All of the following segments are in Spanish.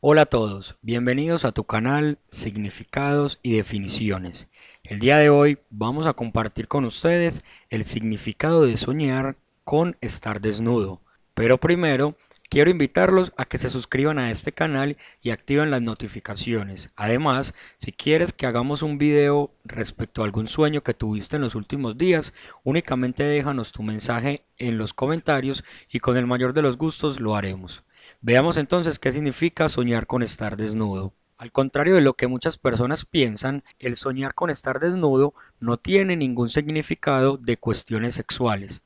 Hola a todos, bienvenidos a tu canal Significados y Definiciones. El día de hoy vamos a compartir con ustedes el significado de soñar con estar desnudo. Pero primero, quiero invitarlos a que se suscriban a este canal y activen las notificaciones. Además, si quieres que hagamos un video respecto a algún sueño que tuviste en los últimos días, únicamente déjanos tu mensaje en los comentarios y con el mayor de los gustos lo haremos. Veamos entonces qué significa soñar con estar desnudo. Al contrario de lo que muchas personas piensan, el soñar con estar desnudo no tiene ningún significado de cuestiones sexuales.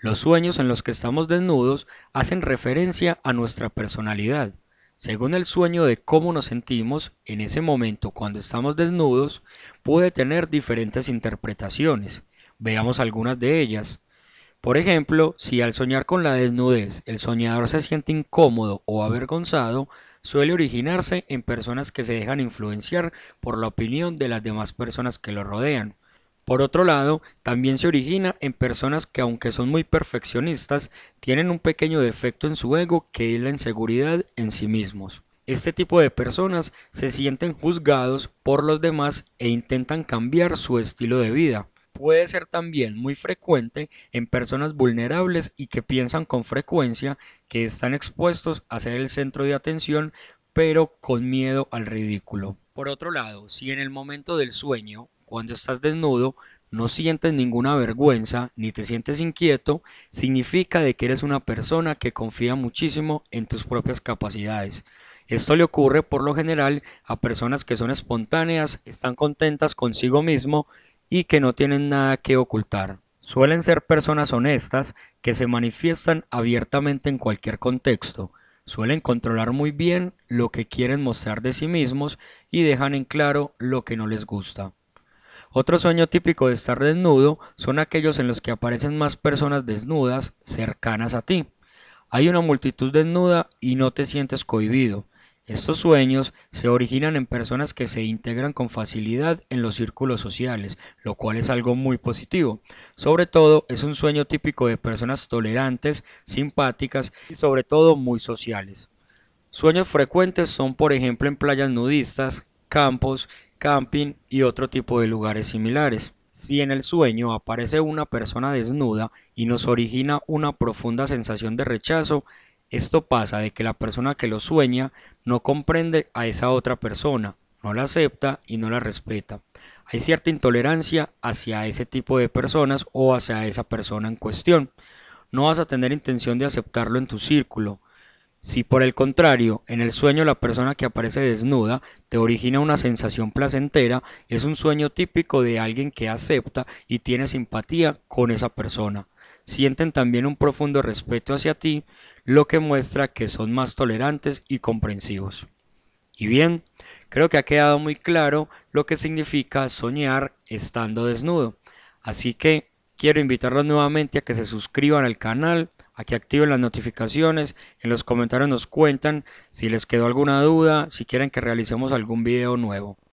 Los sueños en los que estamos desnudos hacen referencia a nuestra personalidad. Según el sueño de cómo nos sentimos en ese momento cuando estamos desnudos, puede tener diferentes interpretaciones. Veamos algunas de ellas. Por ejemplo, si al soñar con la desnudez el soñador se siente incómodo o avergonzado, suele originarse en personas que se dejan influenciar por la opinión de las demás personas que lo rodean. Por otro lado, también se origina en personas que aunque son muy perfeccionistas, tienen un pequeño defecto en su ego que es la inseguridad en sí mismos. Este tipo de personas se sienten juzgados por los demás e intentan cambiar su estilo de vida puede ser también muy frecuente en personas vulnerables y que piensan con frecuencia que están expuestos a ser el centro de atención, pero con miedo al ridículo. Por otro lado, si en el momento del sueño, cuando estás desnudo, no sientes ninguna vergüenza ni te sientes inquieto, significa de que eres una persona que confía muchísimo en tus propias capacidades. Esto le ocurre por lo general a personas que son espontáneas, están contentas consigo mismo y que no tienen nada que ocultar. Suelen ser personas honestas que se manifiestan abiertamente en cualquier contexto. Suelen controlar muy bien lo que quieren mostrar de sí mismos y dejan en claro lo que no les gusta. Otro sueño típico de estar desnudo son aquellos en los que aparecen más personas desnudas cercanas a ti. Hay una multitud desnuda y no te sientes cohibido. Estos sueños se originan en personas que se integran con facilidad en los círculos sociales, lo cual es algo muy positivo. Sobre todo es un sueño típico de personas tolerantes, simpáticas y sobre todo muy sociales. Sueños frecuentes son por ejemplo en playas nudistas, campos, camping y otro tipo de lugares similares. Si en el sueño aparece una persona desnuda y nos origina una profunda sensación de rechazo, esto pasa de que la persona que lo sueña no comprende a esa otra persona, no la acepta y no la respeta. Hay cierta intolerancia hacia ese tipo de personas o hacia esa persona en cuestión. No vas a tener intención de aceptarlo en tu círculo. Si por el contrario, en el sueño la persona que aparece desnuda te origina una sensación placentera, es un sueño típico de alguien que acepta y tiene simpatía con esa persona sienten también un profundo respeto hacia ti, lo que muestra que son más tolerantes y comprensivos. Y bien, creo que ha quedado muy claro lo que significa soñar estando desnudo. Así que quiero invitarlos nuevamente a que se suscriban al canal, a que activen las notificaciones, en los comentarios nos cuentan si les quedó alguna duda, si quieren que realicemos algún video nuevo.